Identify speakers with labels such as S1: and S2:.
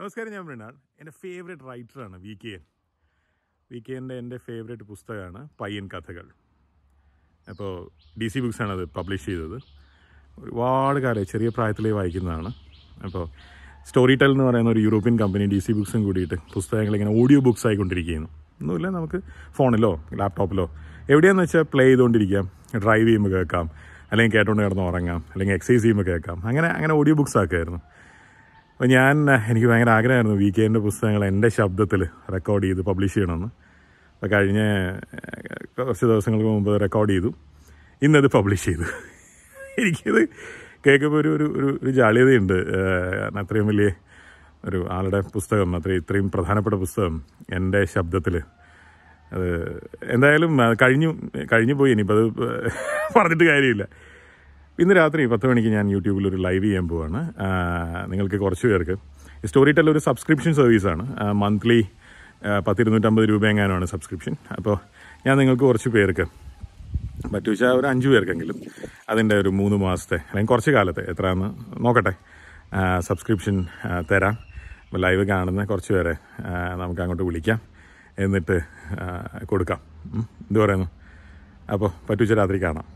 S1: നമസ്കാരം ഞാൻ മൃണാൾ എൻ്റെ ഫേവറേറ്റ് റൈറ്ററാണ് V K N V K എൻ്റെ എൻ്റെ ഫേവറേറ്റ് പുസ്തകമാണ് പയ്യൻ കഥകൾ അപ്പോൾ ഡി സി ബുക്സാണ് അത് പബ്ലിഷ് ചെയ്തത് ഒരുപാട് കാലം ചെറിയ പ്രായത്തിലേ വായിക്കുന്നതാണ് അപ്പോൾ സ്റ്റോറി ടെൽ എന്ന് പറയുന്ന ഒരു യൂറോപ്യൻ കമ്പനി ഡി സി ബുക്സും കൂടിയിട്ട് പുസ്തകങ്ങൾ ഇങ്ങനെ ഓഡിയോ ബുക്സ് ആയിക്കൊണ്ടിരിക്കുന്നു ഒന്നുമില്ല നമുക്ക് ഫോണിലോ ലാപ്ടോപ്പിലോ എവിടെയാണെന്ന് വെച്ചാൽ പ്ലേ ചെയ്തുകൊണ്ടിരിക്കാം ഡ്രൈവ് ചെയ്യുമ്പോൾ കേൾക്കാം അല്ലെങ്കിൽ കേട്ടുകൊണ്ട് കിടന്ന് ഉറങ്ങാം അല്ലെങ്കിൽ എക്സസൈസ് ചെയ്യുമ്പോൾ കേൾക്കാം അങ്ങനെ അങ്ങനെ ഓഡിയോ ബുക്സ് ആക്കുമായിരുന്നു അപ്പോൾ ഞാൻ എനിക്ക് ഭയങ്കര ആഗ്രഹമായിരുന്നു വി കെൻ്റെ പുസ്തകങ്ങൾ എൻ്റെ ശബ്ദത്തിൽ റെക്കോർഡ് ചെയ്ത് പബ്ലിഷ് ചെയ്യണമെന്ന് അപ്പോൾ കഴിഞ്ഞ കുറച്ച് ദിവസങ്ങൾക്ക് മുമ്പ് റെക്കോർഡ് ചെയ്തു ഇന്നത് പബ്ലിഷ് ചെയ്തു എനിക്കത് കേൾക്കുമ്പോൾ ഒരു ഒരു ഒരു ജാളിയതയുണ്ട് കാരണം അത്രയും വലിയ ഒരു ആളുടെ പുസ്തകം അത്രയും ഇത്രയും പ്രധാനപ്പെട്ട പുസ്തകം എൻ്റെ ശബ്ദത്തിൽ അത് എന്തായാലും കഴിഞ്ഞു കഴിഞ്ഞു പോയി ഇനിയിപ്പോൾ അത് പറഞ്ഞിട്ട് കാര്യമില്ല ഇന്ന് രാത്രി പത്ത് മണിക്ക് ഞാൻ യൂട്യൂബിൽ ഒരു ലൈവ് ചെയ്യാൻ പോവാണ് നിങ്ങൾക്ക് കുറച്ച് പേർക്ക് സ്റ്റോറി ടെൽ ഒരു സബ്സ്ക്രിപ്ഷൻ സർവീസാണ് മന്ത്ലി പത്തിരുന്നൂറ്റമ്പത് രൂപ എങ്ങാനാണ് സബ്സ്ക്രിപ്ഷൻ അപ്പോൾ ഞാൻ നിങ്ങൾക്ക് കുറച്ച് പേർക്ക് പറ്റു വെച്ചാൽ ഒരു അഞ്ച് പേർക്കെങ്കിലും അതിൻ്റെ ഒരു മൂന്ന് മാസത്തെ അല്ലെങ്കിൽ കുറച്ച് കാലത്തെ എത്രയാന്ന് നോക്കട്ടെ സബ്സ്ക്രിപ്ഷൻ തരാം ലൈവ് കാണുന്ന കുറച്ച് പേരെ നമുക്ക് അങ്ങോട്ട് വിളിക്കാം എന്നിട്ട് കൊടുക്കാം എന്ത് പറയുന്നു അപ്പോൾ പറ്റുവെച്ചാൽ രാത്രി കാണാം